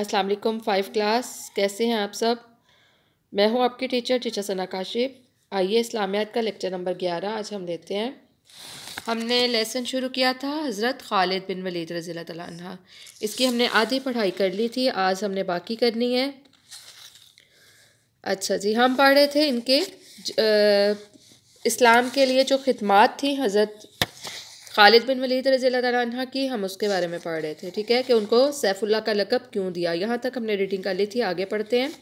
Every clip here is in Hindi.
अस्सलाम वालेकुम फाइव क्लास कैसे हैं आप सब मैं हूं आपकी टीचर टीचर सना काशिप आइए इस्लामियात का लेक्चर नंबर ग्यारह आज हम लेते हैं हमने लेसन शुरू किया था हज़रत खालिद बिन वलीद रज़ी तला इसकी हमने आधी पढ़ाई कर ली थी आज हमने बाकी करनी है अच्छा जी हम पढ़ रहे थे इनके इस्लाम के लिए जो खदमात थी हज़रत खालिद बिन वली रजील तला की हम उसके बारे में पढ़ रहे थे ठीक है कि उनको सैफुल्ला का लकब क्यों दिया यहाँ तक हमने रीडिंग कर ली थी आगे पढ़ते हैं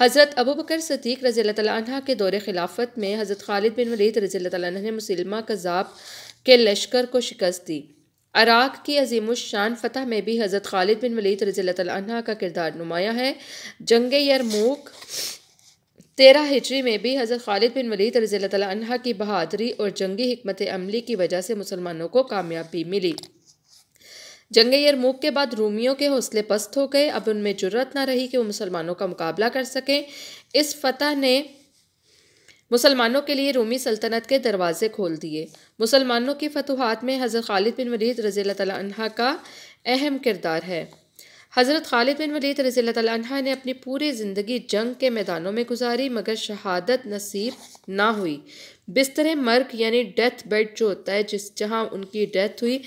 हज़रत अबू बकर सदीक रजी तह के दौर खिलाफत में हज़रत खालिद बिन वली रजील तह ने मुसलमा कज़ाब के लश्कर को शिकस्त दी अराक की शान फ़तह में भी हज़रत खालिद बिन वली रजील तह का किरदार नुमाया है जंग यरमूक तेरह हिजरी में भी हज़रत खालिद बिन वलीद रज़ी तह की बहादरी और जंगी हमत अमली की वजह से मुसलमानों को कामयाबी मिली जंग यरमूक के बाद रूमियों के हौसले पस्त हो गए अब उनमें ज़रूरत ना रही कि वो मुसलमानों का मुकाबला कर सकें इस फतह ने मुसलमानों के लिए रोमी सल्तनत के दरवाजे खोल दिए मुसलमानों की फतूहत में हज़रत खालिद बिन वलीद रज़ी तह का अहम किरदार है हज़रत खालिद बिन वलीद रज़ी तह ने अपनी पूरी ज़िंदगी जंग के मैदानों में गुजारी मगर शहादत नसीब ना हुई बिस्तर मर्ग यानी डेथ बेड जो होता है जिस जहाँ उनकी डेथ हुई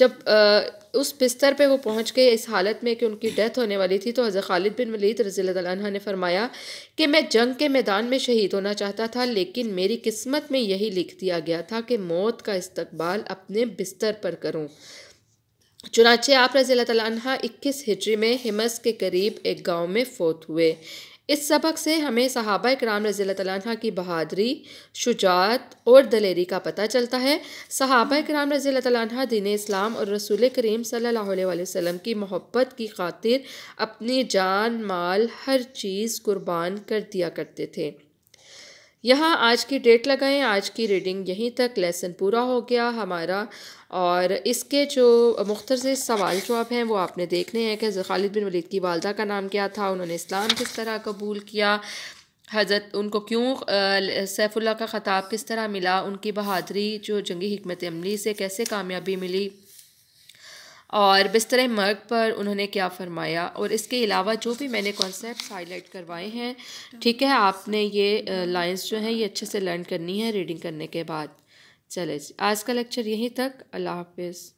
जब आ, उस बिस्तर पे वो पहुंच गए इस हालत में कि उनकी डेथ होने वाली थी तो हज़रत खालिद बिन वलीद रज़ी तह ने फरमाया कि मैं जंग के मैदान में शहीद होना चाहता था लेकिन मेरी किस्मत में यही लिख दिया गया था कि मौत का इस्तबाल अपने बिस्तर पर करूँ चुनाचे आप रज़ी तला इक्कीस हिजरी में हिमस के करीब एक गांव में फोत हुए इस सबक से हमें सहाबा कराम रज़ी तला की बहादरी शुजात और दलेरी का पता चलता है सहाबा कराम रज़ी तह दीन इस्लाम और रसूल करीम सल वसम की मोहब्बत की खातिर अपनी जान माल हर चीज़ कुर्बान कर दिया करते थे यहाँ आज की डेट लगाएं आज की रीडिंग यहीं तक लेसन पूरा हो गया हमारा और इसके जो मुख्तर से सवाल जवाब हैं वो आपने देखने हैं कि खालिद बिन वलीद की वालदा का नाम क्या था उन्होंने इस्लाम किस तरह कबूल किया हज़रत उनको क्यों सैफुल्ला का ख़ताब किस तरह मिला उनकी बहादरी जो जंगी हमत अमली से कैसे कामयाबी मिली और बिस्तर मर्ग पर उन्होंने क्या फरमाया और इसके अलावा जो भी मैंने कॉन्सेप्ट हाईलाइट करवाए हैं ठीक है आपने ये लाइन्स जो हैं ये अच्छे से लर्न करनी है रीडिंग करने के बाद चले आज का लेक्चर यहीं तक अल्लाह हाफिज़